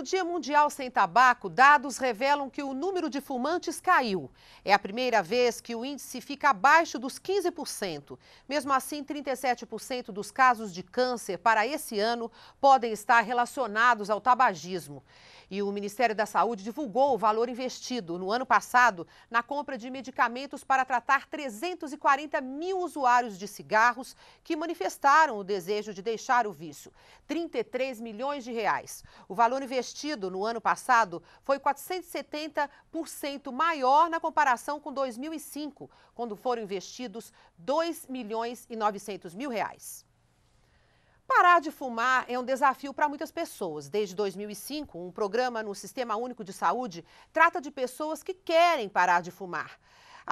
No Dia Mundial Sem Tabaco, dados revelam que o número de fumantes caiu. É a primeira vez que o índice fica abaixo dos 15%. Mesmo assim, 37% dos casos de câncer para esse ano podem estar relacionados ao tabagismo. E o Ministério da Saúde divulgou o valor investido no ano passado na compra de medicamentos para tratar 340 mil usuários de cigarros que manifestaram o desejo de deixar o vício. 33 milhões de reais. O valor investido investido no ano passado foi 470% maior na comparação com 2005, quando foram investidos 2 milhões e 900 mil reais. Parar de fumar é um desafio para muitas pessoas. Desde 2005, um programa no Sistema Único de Saúde trata de pessoas que querem parar de fumar.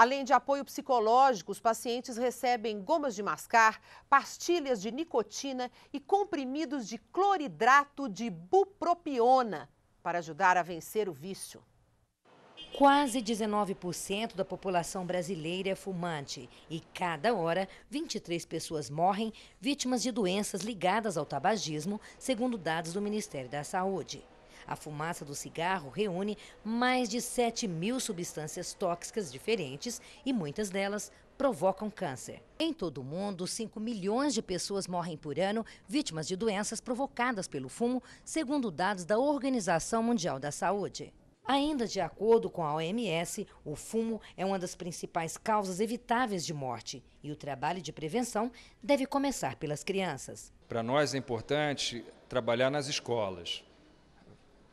Além de apoio psicológico, os pacientes recebem gomas de mascar, pastilhas de nicotina e comprimidos de cloridrato de bupropiona para ajudar a vencer o vício. Quase 19% da população brasileira é fumante e, cada hora, 23 pessoas morrem vítimas de doenças ligadas ao tabagismo, segundo dados do Ministério da Saúde. A fumaça do cigarro reúne mais de 7 mil substâncias tóxicas diferentes e muitas delas provocam câncer. Em todo o mundo, 5 milhões de pessoas morrem por ano vítimas de doenças provocadas pelo fumo, segundo dados da Organização Mundial da Saúde. Ainda de acordo com a OMS, o fumo é uma das principais causas evitáveis de morte e o trabalho de prevenção deve começar pelas crianças. Para nós é importante trabalhar nas escolas,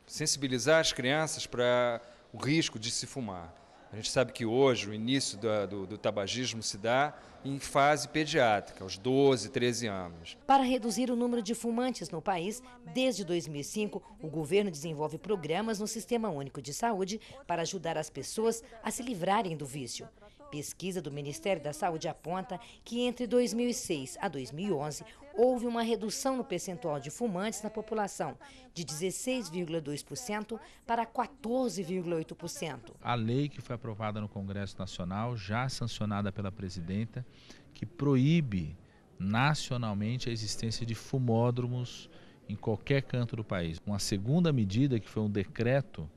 sensibilizar as crianças para o risco de se fumar. A gente sabe que hoje o início do, do, do, tabagismo se dá em fase pediátrica, aos 12, 13 anos. Para reduzir o número de fumantes no país, desde 2005, o governo desenvolve programas no Sistema Único de Saúde para ajudar as pessoas a se livrarem do vício. Pesquisa do Ministério da Saúde aponta que entre 2006 a 2011 houve uma redução no percentual de fumantes na população, de 16,2% para 14,8%. A lei que foi aprovada no Congresso Nacional, já sancionada pela presidenta, que proíbe nacionalmente a existência de fumódromos em qualquer canto do país. Uma segunda medida, que foi um decreto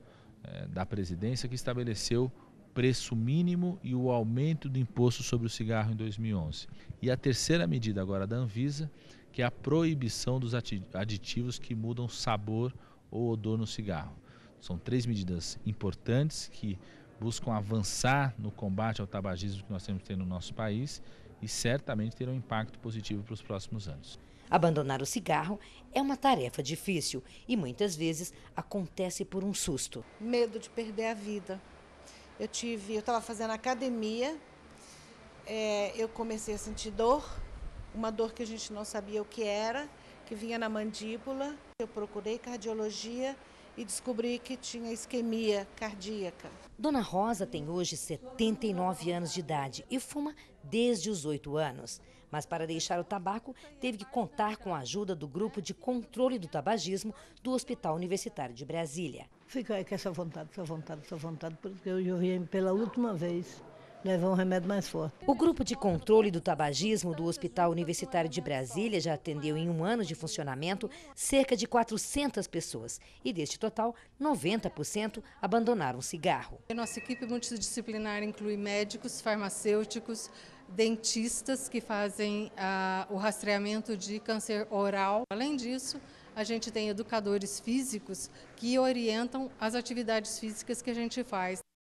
eh, da presidência, que estabeleceu preço mínimo e o aumento do imposto sobre o cigarro em 2011. E a terceira medida agora da Anvisa, que é a proibição dos aditivos que mudam sabor ou odor no cigarro. São três medidas importantes que buscam avançar no combate ao tabagismo que nós temos no nosso país e certamente terão um impacto positivo para os próximos anos. Abandonar o cigarro é uma tarefa difícil e muitas vezes acontece por um susto. Medo de perder a vida eu tive, eu estava fazendo academia, é, eu comecei a sentir dor, uma dor que a gente não sabia o que era, que vinha na mandíbula. Eu procurei cardiologia e descobri que tinha isquemia cardíaca. Dona Rosa tem hoje 79 anos de idade e fuma desde os 8 anos. Mas para deixar o tabaco, teve que contar com a ajuda do grupo de controle do tabagismo do Hospital Universitário de Brasília. Fica aí com essa vontade, essa vontade, essa vontade, porque eu vim pela última vez levar um remédio mais forte. O grupo de controle do tabagismo do Hospital Universitário de Brasília já atendeu em um ano de funcionamento cerca de 400 pessoas e deste total, 90% abandonaram o cigarro. nossa equipe multidisciplinar inclui médicos, farmacêuticos, dentistas que fazem ah, o rastreamento de câncer oral. Além disso, a gente tem educadores físicos que orientam as atividades físicas que a gente faz.